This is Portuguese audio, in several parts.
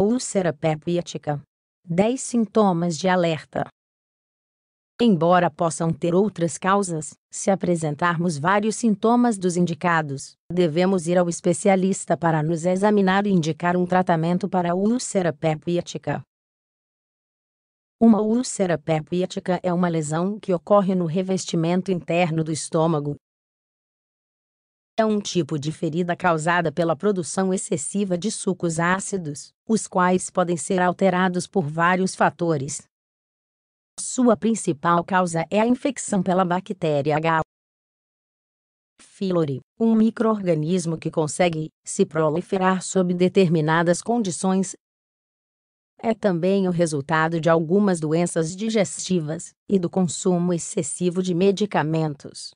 úlcera pepítica. 10 sintomas de alerta. Embora possam ter outras causas, se apresentarmos vários sintomas dos indicados, devemos ir ao especialista para nos examinar e indicar um tratamento para a úlcera pepítica. Uma úlcera pepítica é uma lesão que ocorre no revestimento interno do estômago, é um tipo de ferida causada pela produção excessiva de sucos ácidos, os quais podem ser alterados por vários fatores. Sua principal causa é a infecção pela bactéria H. pylori, um microorganismo que consegue se proliferar sob determinadas condições. É também o resultado de algumas doenças digestivas e do consumo excessivo de medicamentos.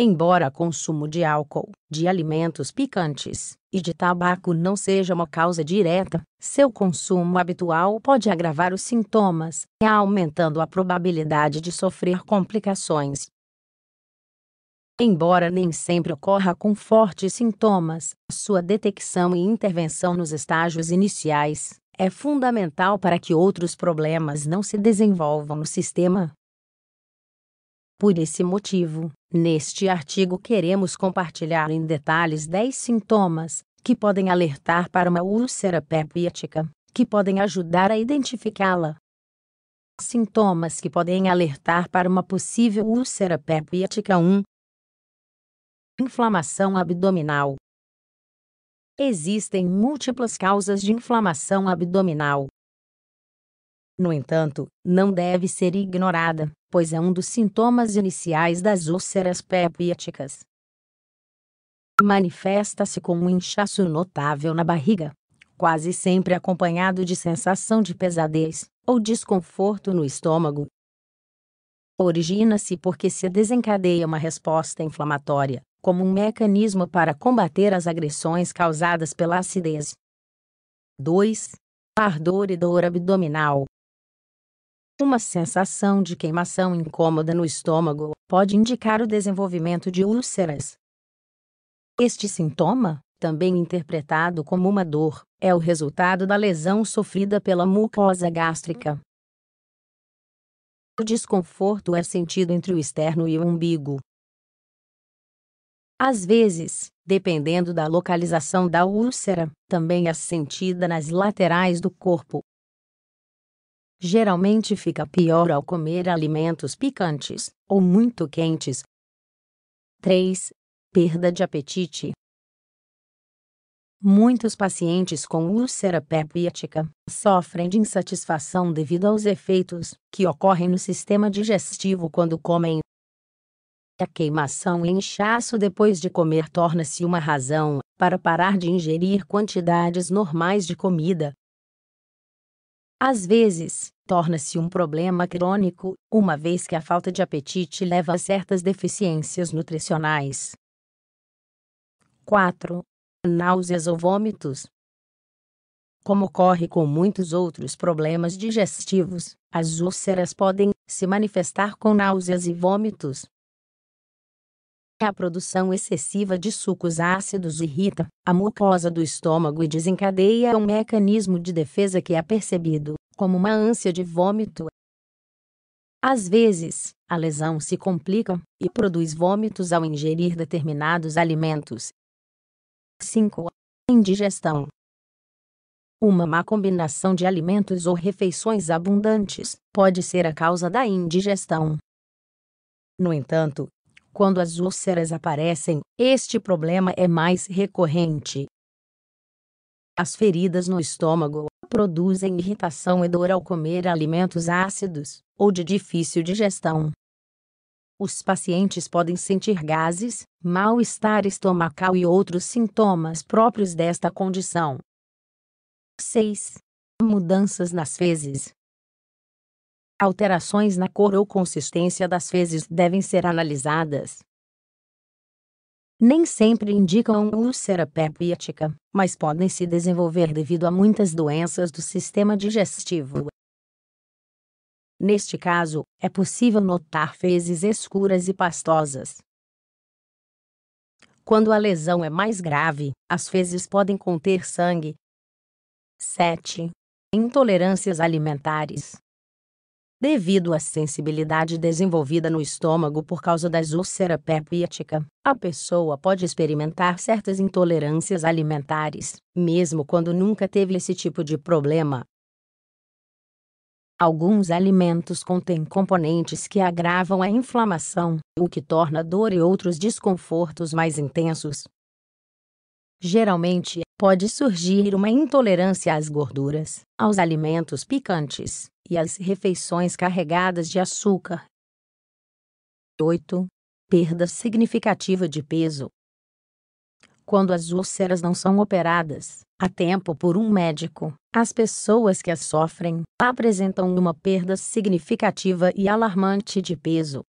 Embora o consumo de álcool, de alimentos picantes e de tabaco não seja uma causa direta, seu consumo habitual pode agravar os sintomas, aumentando a probabilidade de sofrer complicações. Embora nem sempre ocorra com fortes sintomas, sua detecção e intervenção nos estágios iniciais é fundamental para que outros problemas não se desenvolvam no sistema. Por esse motivo, neste artigo queremos compartilhar em detalhes 10 sintomas que podem alertar para uma úlcera pepítica, que podem ajudar a identificá-la. Sintomas que podem alertar para uma possível úlcera pepítica 1. Inflamação abdominal. Existem múltiplas causas de inflamação abdominal, no entanto, não deve ser ignorada, pois é um dos sintomas iniciais das úlceras pépticas. Manifesta-se com um inchaço notável na barriga, quase sempre acompanhado de sensação de pesadez ou desconforto no estômago. Origina-se porque se desencadeia uma resposta inflamatória, como um mecanismo para combater as agressões causadas pela acidez. 2. Ardor e dor abdominal, uma sensação de queimação incômoda no estômago pode indicar o desenvolvimento de úlceras. Este sintoma, também interpretado como uma dor, é o resultado da lesão sofrida pela mucosa gástrica. O desconforto é sentido entre o externo e o umbigo. Às vezes, dependendo da localização da úlcera, também é sentida nas laterais do corpo, geralmente fica pior ao comer alimentos picantes ou muito quentes. 3. Perda de apetite. Muitos pacientes com úlcera pepítica sofrem de insatisfação devido aos efeitos que ocorrem no sistema digestivo quando comem. A queimação e inchaço depois de comer torna-se uma razão para parar de ingerir quantidades normais de comida, às vezes, torna-se um problema crônico, uma vez que a falta de apetite leva a certas deficiências nutricionais. 4. Náuseas ou vômitos. Como ocorre com muitos outros problemas digestivos, as úlceras podem se manifestar com náuseas e vômitos. A produção excessiva de sucos ácidos irrita a mucosa do estômago e desencadeia um mecanismo de defesa que é percebido como uma ânsia de vômito. Às vezes, a lesão se complica e produz vômitos ao ingerir determinados alimentos. 5. Indigestão. Uma má combinação de alimentos ou refeições abundantes pode ser a causa da indigestão. No entanto, quando as úlceras aparecem, este problema é mais recorrente. As feridas no estômago produzem irritação e dor ao comer alimentos ácidos ou de difícil digestão. Os pacientes podem sentir gases, mal-estar estomacal e outros sintomas próprios desta condição. 6. Mudanças nas fezes alterações na cor ou consistência das fezes devem ser analisadas. Nem sempre indicam úlcera pepítica, mas podem se desenvolver devido a muitas doenças do sistema digestivo. Neste caso, é possível notar fezes escuras e pastosas. Quando a lesão é mais grave, as fezes podem conter sangue. 7. Intolerâncias alimentares. Devido à sensibilidade desenvolvida no estômago por causa das úlceras pepítica, a pessoa pode experimentar certas intolerâncias alimentares, mesmo quando nunca teve esse tipo de problema. Alguns alimentos contêm componentes que agravam a inflamação, o que torna a dor e outros desconfortos mais intensos. Geralmente pode surgir uma intolerância às gorduras, aos alimentos picantes e às refeições carregadas de açúcar. 8. Perda significativa de peso. Quando as úlceras não são operadas a tempo por um médico, as pessoas que as sofrem apresentam uma perda significativa e alarmante de peso.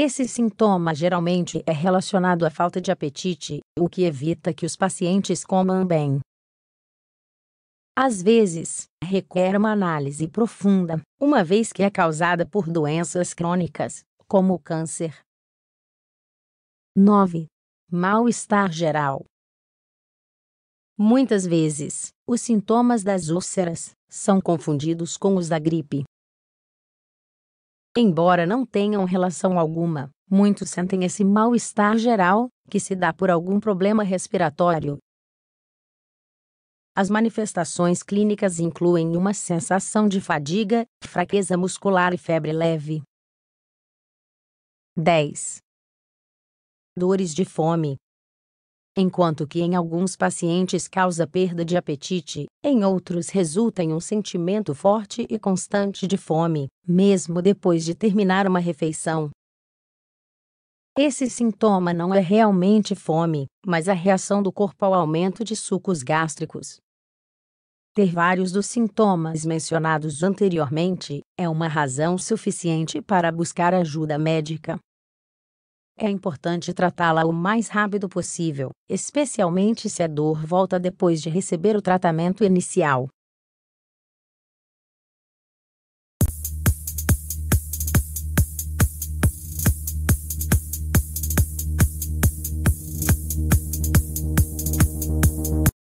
Esse sintoma geralmente é relacionado à falta de apetite, o que evita que os pacientes comam bem. Às vezes, requer uma análise profunda, uma vez que é causada por doenças crônicas, como o câncer. 9. Mal-estar geral. Muitas vezes, os sintomas das úlceras são confundidos com os da gripe, Embora não tenham relação alguma, muitos sentem esse mal-estar geral, que se dá por algum problema respiratório. As manifestações clínicas incluem uma sensação de fadiga, fraqueza muscular e febre leve. 10. Dores de fome, enquanto que em alguns pacientes causa perda de apetite, em outros resulta em um sentimento forte e constante de fome, mesmo depois de terminar uma refeição. Esse sintoma não é realmente fome, mas a reação do corpo ao aumento de sucos gástricos. Ter vários dos sintomas mencionados anteriormente é uma razão suficiente para buscar ajuda médica é importante tratá-la o mais rápido possível, especialmente se a dor volta depois de receber o tratamento inicial.